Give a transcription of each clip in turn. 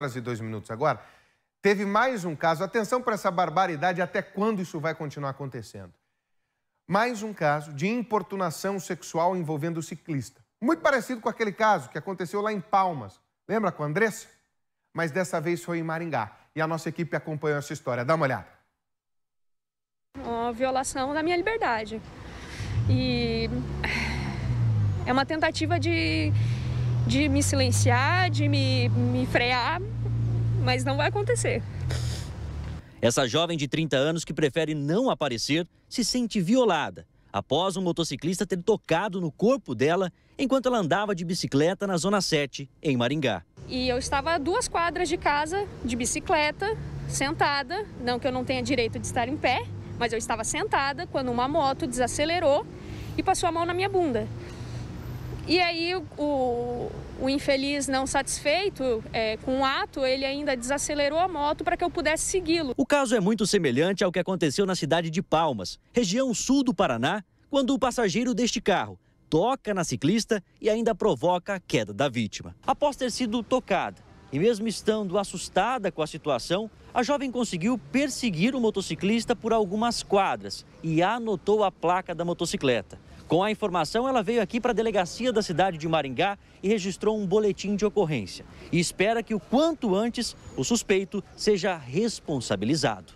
horas e dois minutos agora, teve mais um caso. Atenção para essa barbaridade, até quando isso vai continuar acontecendo? Mais um caso de importunação sexual envolvendo ciclista. Muito parecido com aquele caso que aconteceu lá em Palmas. Lembra com a Andressa? Mas dessa vez foi em Maringá. E a nossa equipe acompanhou essa história. Dá uma olhada. Uma violação da minha liberdade. E é uma tentativa de de me silenciar, de me, me frear, mas não vai acontecer. Essa jovem de 30 anos que prefere não aparecer se sente violada após um motociclista ter tocado no corpo dela enquanto ela andava de bicicleta na Zona 7, em Maringá. E eu estava a duas quadras de casa, de bicicleta, sentada, não que eu não tenha direito de estar em pé, mas eu estava sentada quando uma moto desacelerou e passou a mão na minha bunda. E aí o, o infeliz não satisfeito é, com o ato, ele ainda desacelerou a moto para que eu pudesse segui-lo. O caso é muito semelhante ao que aconteceu na cidade de Palmas, região sul do Paraná, quando o passageiro deste carro toca na ciclista e ainda provoca a queda da vítima. Após ter sido tocada, e mesmo estando assustada com a situação, a jovem conseguiu perseguir o motociclista por algumas quadras e anotou a placa da motocicleta. Com a informação, ela veio aqui para a delegacia da cidade de Maringá e registrou um boletim de ocorrência. E espera que o quanto antes o suspeito seja responsabilizado.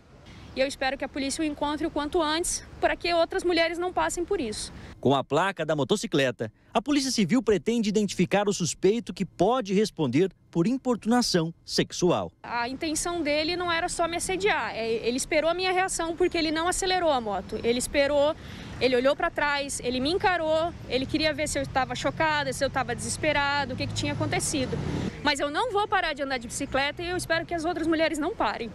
E eu espero que a polícia o encontre o quanto antes para que outras mulheres não passem por isso. Com a placa da motocicleta, a Polícia Civil pretende identificar o suspeito que pode responder por importunação sexual. A intenção dele não era só me assediar, é, ele esperou a minha reação porque ele não acelerou a moto. Ele esperou, ele olhou para trás, ele me encarou, ele queria ver se eu estava chocada, se eu estava desesperado, o que, que tinha acontecido. Mas eu não vou parar de andar de bicicleta e eu espero que as outras mulheres não parem.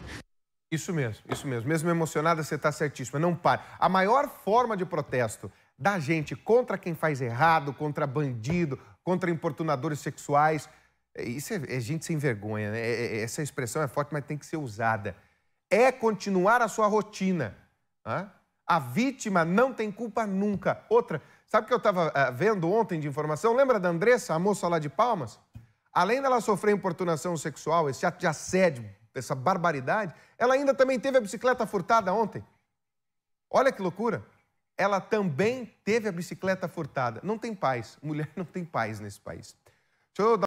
Isso mesmo, isso mesmo. Mesmo emocionada, você está certíssima. Não pare. A maior forma de protesto da gente contra quem faz errado, contra bandido, contra importunadores sexuais. Isso é, é gente sem vergonha, né? É, é, é essa expressão é forte, mas tem que ser usada. É continuar a sua rotina. Né? A vítima não tem culpa nunca. Outra, sabe o que eu estava uh, ah, vendo ontem de informação? Lembra da Andressa, a moça lá de Palmas? Além dela sofrer importunação sexual, esse ato de assédio, essa barbaridade, ela ainda também teve a bicicleta furtada ontem. Olha que loucura ela também teve a bicicleta furtada. Não tem paz. Mulher não tem paz nesse país. Deixa eu dar